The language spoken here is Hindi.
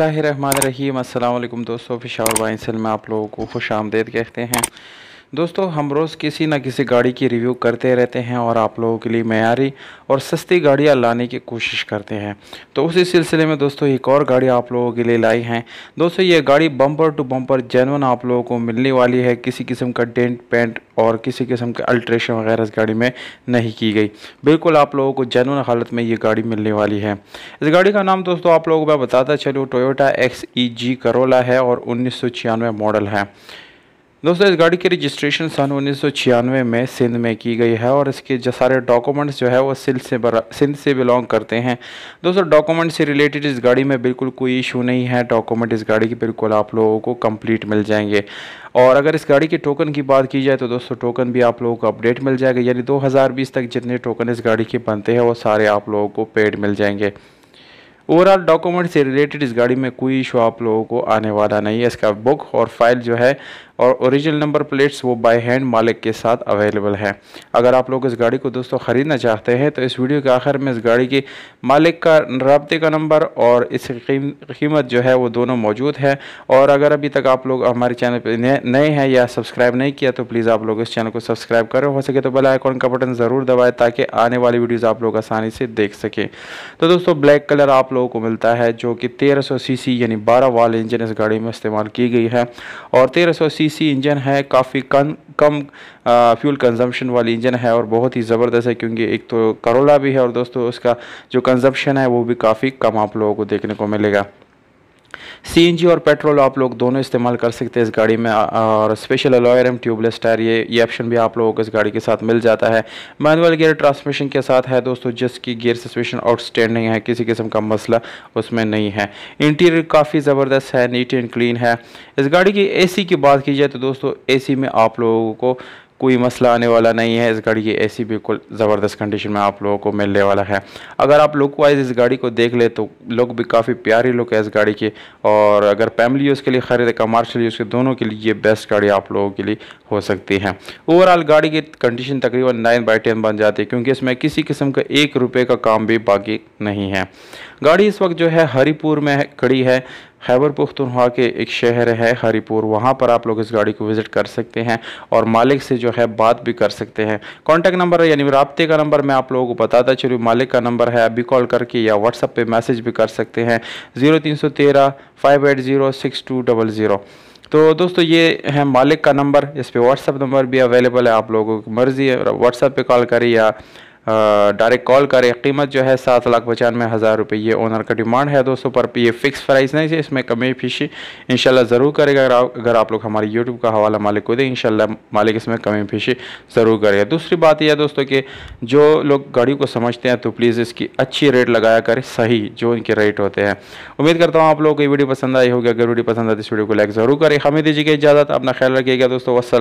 रहीम अस्सलाम वालेकुम दोस्तों फिशावर सेल में आप लोगों को खुश आमदेद कहते हैं दोस्तों हम रोज़ किसी ना किसी गाड़ी की रिव्यू करते रहते हैं और आप लोगों के लिए मैारी और सस्ती गाड़ियाँ लाने की कोशिश करते हैं तो उसी सिलसिले में दोस्तों एक और गाड़ी आप लोगों के लिए लाई हैं दोस्तों ये गाड़ी बम्पर टू बम्पर जेनवन आप लोगों को मिलने वाली है किसी किस्म का डेंट पेंट और किसी किस्म का अल्ट्रेशन वगैरह इस गाड़ी में नहीं की गई बिल्कुल आप लोगों को जेनवन हालत में ये गाड़ी मिलने वाली है इस गाड़ी का नाम दोस्तों आप लोगों को मैं बताता चलूँ Toyota X E G Corolla है और उन्नीस मॉडल है दोस्तों इस गाड़ी की रजिस्ट्रेशन सन उन्नीस में सिंध में की गई है और इसके जो सारे डॉक्यूमेंट्स जो है वो सिंध से सिंध से बिलोंग करते हैं दोस्तों डॉक्यूमेंट से रिलेटेड इस गाड़ी में बिल्कुल कोई इशू नहीं है डॉक्यूमेंट इस गाड़ी के बिल्कुल आप लोगों को कंप्लीट मिल जाएंगे और अगर इस गाड़ी के टोकन की बात की जाए तो दोस्तों टोकन भी आप लोगों को अपडेट मिल जाएगा यानी दो तक जितने टोकन इस गाड़ी के बनते हैं वो सारे आप लोगों को पेड मिल जाएंगे ओवरऑल डॉक्यूमेंट से रिलेटेड इस गाड़ी में कोई इशू आप लोगों को आने वाला नहीं है इसका बुक और फाइल जो है और ओरिजिनल नंबर प्लेट्स वो बाय हैंड मालिक के साथ अवेलेबल है अगर आप लोग इस गाड़ी को दोस्तों ख़रीदना चाहते हैं तो इस वीडियो के आखिर में इस गाड़ी के मालिक का रबते का नंबर और इसकी कीमत जो है वो दोनों मौजूद है और अगर अभी तक आप लोग हमारे चैनल पर नए हैं या सब्सक्राइब नहीं किया तो प्लीज़ आप लोग इस चैनल को सब्सक्राइब करें हो सके तो बेल आइकॉन का बटन ज़रूर दबाएँ ताकि आने वाली वीडियोज़ आप लोग आसानी से देख सकें तो दोस्तों ब्लैक कलर आप लोगों को मिलता है जो कि सी सी यानी बारह वाल इंजन इस गाड़ी में इस्तेमाल की गई है और 1300 सी सी इंजन है काफ़ी कम कम फ्यूल कंजम्पशन वाली इंजन है और बहुत ही ज़बरदस्त है क्योंकि एक तो करोला भी है और दोस्तों उसका जो कंजम्पशन है वो भी काफ़ी कम आप लोगों को देखने को मिलेगा सीएनजी और पेट्रोल आप लोग दोनों इस्तेमाल कर सकते हैं इस गाड़ी में और स्पेशल अलॉयर एम ट्यूबलेस टायर ये ये ऑप्शन भी आप लोगों को इस गाड़ी के साथ मिल जाता है मैनुअल गियर ट्रांसमिशन के साथ है दोस्तों जिसकी गियर सस्पेशन आउटस्टैंडिंग है किसी किस्म का मसला उसमें नहीं है इंटीरियर काफ़ी ज़बरदस्त है नीट एंड क्लीन है इस गाड़ी की ए की बात की जाए तो दोस्तों ए में आप लोगों को कोई मसला आने वाला नहीं है इस गाड़ी की ऐसी बिल्कुल ज़बरदस्त कंडीशन में आप लोगों को मिलने वाला है अगर आप लुक वाइज इस गाड़ी को देख ले तो लुक भी काफ़ी प्यारी लुक है इस गाड़ी की और अगर फैमिली यूज़ के लिए खरीदे कमर्शियल यूज़ के दोनों के लिए ये बेस्ट गाड़ी आप लोगों के लिए हो सकती है ओवरऑल गाड़ी की कंडीशन तकरीबन नाइन बाई टेन बन जाती है क्योंकि इसमें किसी किस्म का एक रुपये का काम भी बाकी नहीं है गाड़ी इस वक्त जो है हरीपुर में खड़ी है खैबर पुख्तनखा के एक शहर है हरीपुर वहाँ पर आप लोग इस गाड़ी को विज़िट कर सकते हैं और मालिक से जो है बात भी कर सकते हैं कॉन्टैक्ट नंबर यानी रबते का नंबर मैं आप लोगों को बताता चलूँ मालिक का नंबर है अभी कॉल करके या व्हाट्सअप पे मैसेज भी कर सकते हैं ज़ीरो तीन सौ तेरह five eight zero six two double zero तो दोस्तों ये है मालिक का नंबर इस पर व्हाट्सअप नंबर भी अवेलेबल है आप लोगों की मर्ज़ी है व्हाट्सअप पर कॉल करें या डायरेक्ट कॉल करें कीमत जो है सात लाख पचानवे हज़ार रुपये ये ओनर का डिमांड है दोस्तों पर ये फिक्स प्राइस नहीं है इसमें कमी फिशी इनशाला ज़रूर करेगा अगर आप अगर आप लोग हमारे यूट्यूब का हवाला मालिक को दें तो इंशाल्लाह मालिक इसमें कमी फिशी ज़रूर करेगा दूसरी बात यह दोस्तों कि जो लोग गाड़ी को समझते हैं तो प्लीज़ इसकी अच्छी रेट लगाया करें सही जो इनके रेट होते हैं उम्मीद करता हूँ आप लोगों को ये वीडियो पसंद आई होगी अगर वीडियो पसंद आती तो इस वीडियो को लाइक ज़रूर करें हमें दीजिएगा इजाज़त अपना ख्याल रखिएगा दोस्तों वसल